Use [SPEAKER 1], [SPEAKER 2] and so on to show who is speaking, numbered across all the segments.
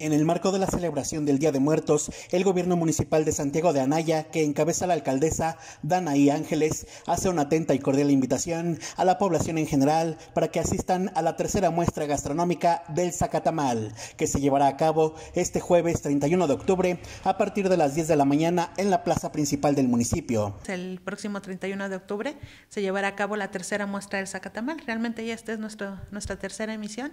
[SPEAKER 1] En el marco de la celebración del Día de Muertos, el gobierno municipal de Santiago de Anaya, que encabeza la alcaldesa Danaí Ángeles, hace una atenta y cordial invitación a la población en general para que asistan a la tercera muestra gastronómica del Zacatamal, que se llevará a cabo este jueves 31 de octubre a partir de las 10 de la mañana en la plaza principal del municipio.
[SPEAKER 2] El próximo 31 de octubre se llevará a cabo la tercera muestra del Zacatamal. Realmente ya esta es nuestro, nuestra tercera emisión.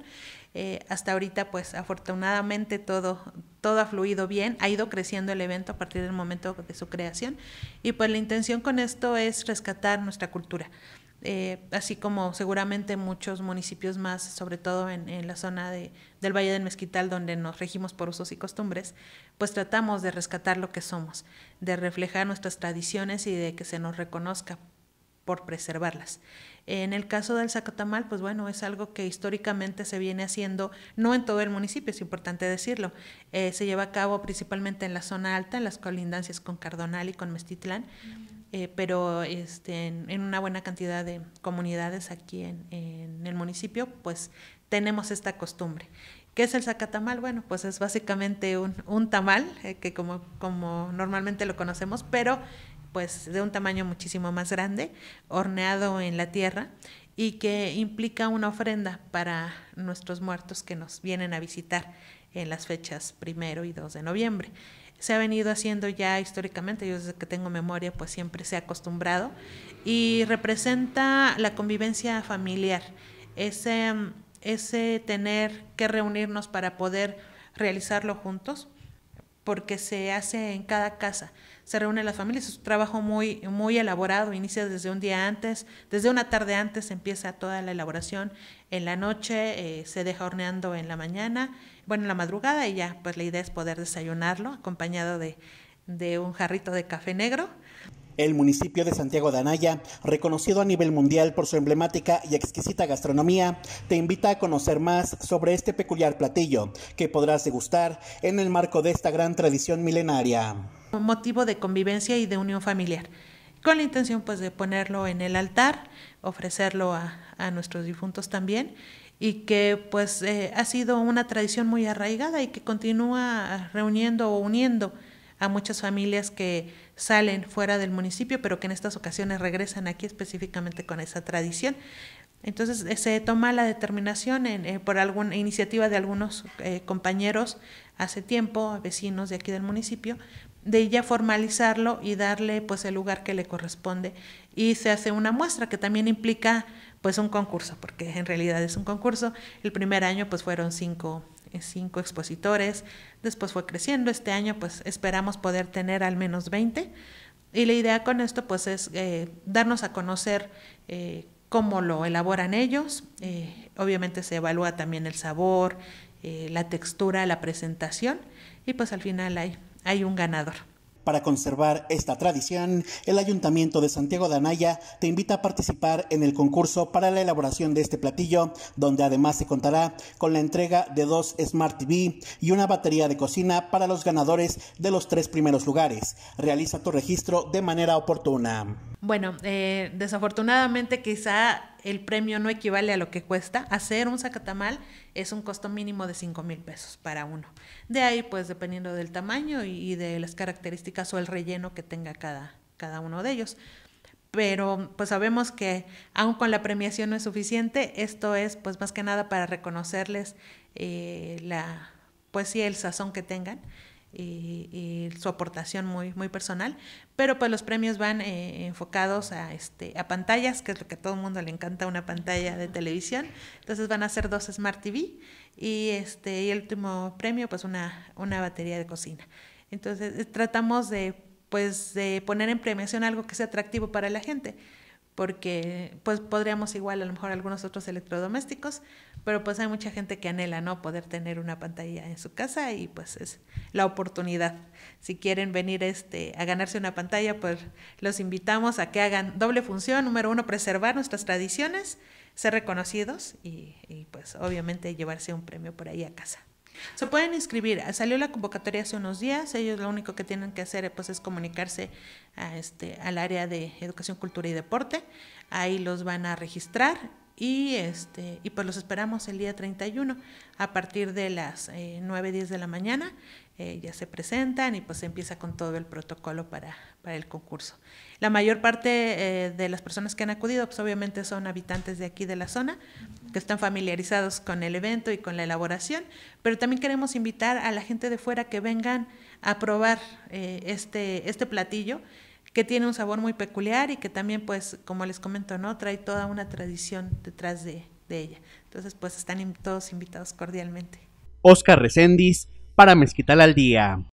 [SPEAKER 2] Eh, hasta ahorita, pues afortunadamente, todo, todo ha fluido bien, ha ido creciendo el evento a partir del momento de su creación y pues la intención con esto es rescatar nuestra cultura. Eh, así como seguramente muchos municipios más, sobre todo en, la zona del Valle del Mezquital, donde nos regimos por usos y costumbres, pues tratamos de rescatar lo que somos, de reflejar nuestras tradiciones y de que se nos reconozca por preservarlas. En el caso del Zacatamal, pues bueno, es algo que históricamente se viene haciendo, no en todo el municipio, es importante decirlo, eh, se lleva a cabo principalmente en la zona alta, en las colindancias con Cardonal y con Mestitlán, eh, pero este, en, una buena cantidad de comunidades aquí en, el municipio, pues tenemos esta costumbre. ¿Qué es el Zacatamal? Bueno, pues es básicamente un, un tamal, eh, que como, como normalmente lo conocemos, pero pues de un tamaño muchísimo más grande, horneado en la tierra y que implica una ofrenda para nuestros muertos que nos vienen a visitar en las fechas primero y 2 de noviembre. Se ha venido haciendo ya históricamente, yo desde que tengo memoria pues siempre se ha acostumbrado y representa la convivencia familiar, ese, ese tener que reunirnos para poder realizarlo juntos porque se hace en cada casa. Se reúnen las familias, es un trabajo muy, muy elaborado, inicia desde un día antes, desde una tarde antes empieza toda la elaboración, en la noche eh, se deja horneando en la mañana, bueno, en la madrugada y ya, pues la idea es poder desayunarlo acompañado de, de un jarrito de café negro.
[SPEAKER 1] El municipio de Santiago de Anaya, reconocido a nivel mundial por su emblemática y exquisita gastronomía, te invita a conocer más sobre este peculiar platillo que podrás degustar en el marco de esta gran tradición milenaria.
[SPEAKER 2] Motivo de convivencia y de unión familiar con la intención pues de ponerlo en el altar, ofrecerlo a, nuestros difuntos también y que pues eh, ha sido una tradición muy arraigada y que continúa reuniendo o uniendo a muchas familias que salen fuera del municipio, pero que en estas ocasiones regresan aquí específicamente con esa tradición. Entonces eh, se toma la determinación eh, por alguna iniciativa de algunos eh, compañeros hace tiempo, vecinos de aquí del municipio, de ya formalizarlo y darle pues el lugar que le corresponde. Y se hace una muestra que también implica pues un concurso, porque en realidad es un concurso. El primer año pues fueron cinco eh, cinco expositores, después fue creciendo, este año pues esperamos poder tener al menos 20 y la idea con esto pues es eh, darnos a conocer eh, cómo lo elaboran ellos, obviamente se evalúa también el sabor, la textura, la presentación y pues al final hay un ganador.
[SPEAKER 1] Para conservar esta tradición, el Ayuntamiento de Santiago de Anaya te invita a participar en el concurso para la elaboración de este platillo, donde además se contará con la entrega de dos Smart TV y una batería de cocina para los ganadores de los tres primeros lugares. Realiza tu registro de manera oportuna.
[SPEAKER 2] Bueno, eh, desafortunadamente quizá el premio no equivale a lo que cuesta. Hacer un sacatamal es un costo mínimo de 5 mil pesos para uno. De ahí, pues dependiendo del tamaño y, de las características o el relleno que tenga cada, uno de ellos. Pero pues sabemos que aun con la premiación no es suficiente, esto es pues más que nada para reconocerles eh, la, pues sí, el sazón que tengan y su aportación muy, muy personal, pero pues los premios van eh, enfocados a, este, a pantallas, que es lo que a todo el mundo le encanta, una pantalla de televisión, entonces van a ser dos Smart TV y, este, y el último premio pues una, una batería de cocina. Entonces tratamos de, pues, de poner en premiación algo que sea atractivo para la gente porque pues podríamos igual a lo mejor algunos otros electrodomésticos, pero pues hay mucha gente que anhela, ¿no? Poder tener una pantalla en su casa y pues es la oportunidad. Si quieren venir este, a ganarse una pantalla, pues los invitamos a que hagan doble función. Número uno, preservar nuestras tradiciones, ser reconocidos y, y pues obviamente llevarse un premio por ahí a casa. Se pueden inscribir, salió la convocatoria hace unos días, ellos lo único que tienen que hacer pues, es comunicarse a este, al área de educación, cultura y deporte, ahí los van a registrar y, este, y pues los esperamos el día 31 a partir de las eh, nueve 9, 10 de la mañana. Eh, ya se presentan y pues empieza con todo el protocolo para, para el concurso. La mayor parte eh, de las personas que han acudido pues obviamente son habitantes de aquí de la zona que están familiarizados con el evento y con la elaboración, pero también queremos invitar a la gente de fuera que vengan a probar este, este platillo que tiene un sabor muy peculiar y que también, pues, como les comento, ¿no? Trae toda una tradición detrás de, ella. Entonces, pues, están todos invitados cordialmente.
[SPEAKER 1] Oscar Recendis para Mezquital al Día.